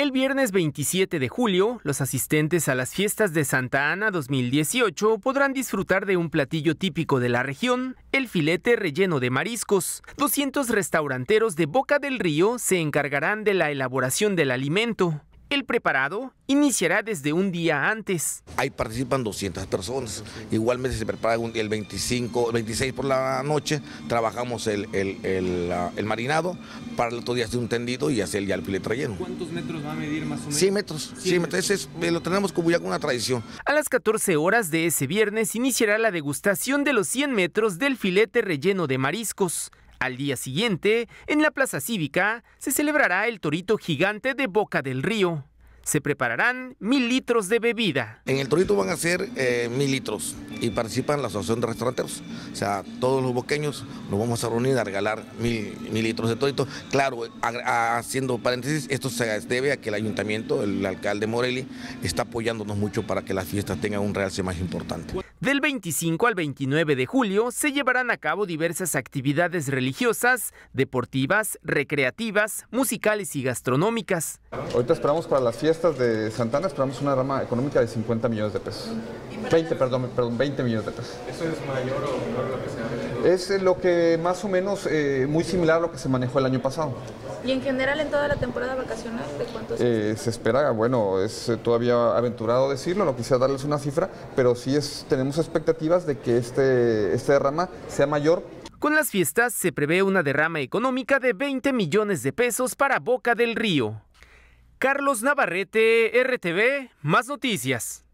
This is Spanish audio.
El viernes 27 de julio, los asistentes a las fiestas de Santa Ana 2018 podrán disfrutar de un platillo típico de la región, el filete relleno de mariscos. 200 restauranteros de Boca del Río se encargarán de la elaboración del alimento. El preparado iniciará desde un día antes. Ahí participan 200 personas. Igualmente se prepara el 25, 26 por la noche. Trabajamos el, marinado. Para el otro día hacer un tendido y hacer ya el filete relleno. ¿Cuántos metros va a medir más o menos? 100 metros. Eh, lo tenemos como ya con una tradición. A las 14 horas de ese viernes iniciará la degustación de los 100 metros del filete relleno de mariscos. Al día siguiente, en la Plaza Cívica, se celebrará el Torito Gigante de Boca del Río. Se prepararán mil litros de bebida. En el Torito van a ser eh, mil litros y participan la Asociación de Restauranteros. O sea, todos los boqueños nos vamos a reunir a regalar mil, litros de torito. Claro, ah, haciendo paréntesis, esto se debe a que el ayuntamiento, el alcalde Morelli, está apoyándonos mucho para que las fiesta tenga un realce más importante. Del 25 al 29 de julio se llevarán a cabo diversas actividades religiosas, deportivas, recreativas, musicales y gastronómicas. Ahorita esperamos para las fiestas de Santana, esperamos una rama económica de 50 millones de pesos. 20, perdón, perdón, 20 millones de pesos. ¿Eso es mayor o menor lo que se ha Es eh, lo que más o menos, eh, muy similar a lo que se manejó el año pasado. ¿Y en general en toda la temporada vacacional se, eh, se espera? Bueno, es eh, todavía aventurado decirlo, no quisiera darles una cifra, pero sí es, tenemos expectativas de que este, esta derrama sea mayor. Con las fiestas se prevé una derrama económica de 20 millones de pesos para Boca del Río. Carlos Navarrete, RTV, más noticias.